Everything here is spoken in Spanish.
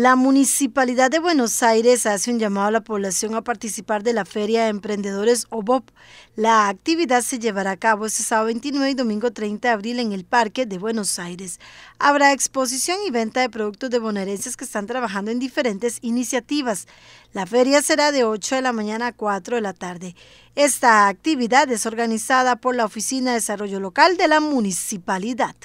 La Municipalidad de Buenos Aires hace un llamado a la población a participar de la Feria de Emprendedores OBOP. La actividad se llevará a cabo este sábado 29 y domingo 30 de abril en el Parque de Buenos Aires. Habrá exposición y venta de productos de bonaerenses que están trabajando en diferentes iniciativas. La feria será de 8 de la mañana a 4 de la tarde. Esta actividad es organizada por la Oficina de Desarrollo Local de la Municipalidad.